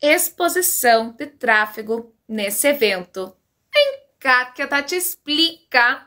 exposição de tráfego nesse evento. Vem cá que a Tati tá explica.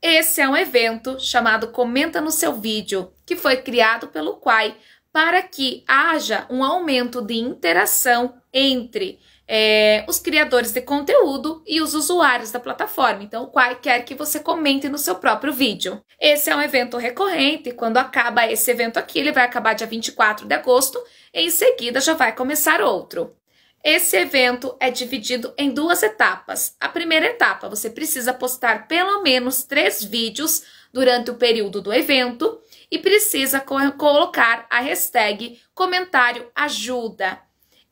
Esse é um evento chamado Comenta no seu vídeo, que foi criado pelo Quai para que haja um aumento de interação entre é, os criadores de conteúdo e os usuários da plataforma. Então, quer que você comente no seu próprio vídeo. Esse é um evento recorrente. Quando acaba esse evento aqui, ele vai acabar dia 24 de agosto. Em seguida, já vai começar outro. Esse evento é dividido em duas etapas. A primeira etapa, você precisa postar pelo menos três vídeos durante o período do evento e precisa co colocar a hashtag comentário ajuda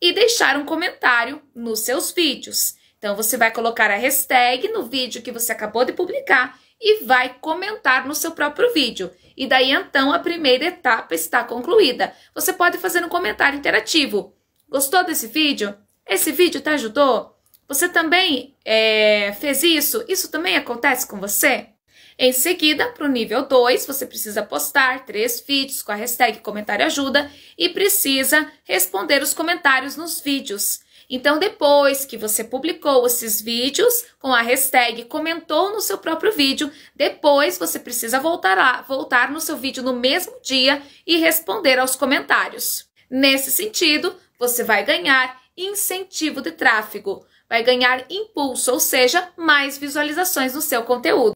e deixar um comentário nos seus vídeos. Então você vai colocar a hashtag no vídeo que você acabou de publicar e vai comentar no seu próprio vídeo. E daí então a primeira etapa está concluída. Você pode fazer um comentário interativo. Gostou desse vídeo? Esse vídeo te ajudou? Você também é, fez isso? Isso também acontece com você? Em seguida, para o nível 2, você precisa postar três vídeos com a hashtag comentário ajuda e precisa responder os comentários nos vídeos. Então, depois que você publicou esses vídeos com a hashtag comentou no seu próprio vídeo, depois você precisa voltar, lá, voltar no seu vídeo no mesmo dia e responder aos comentários. Nesse sentido, você vai ganhar incentivo de tráfego, vai ganhar impulso, ou seja, mais visualizações no seu conteúdo.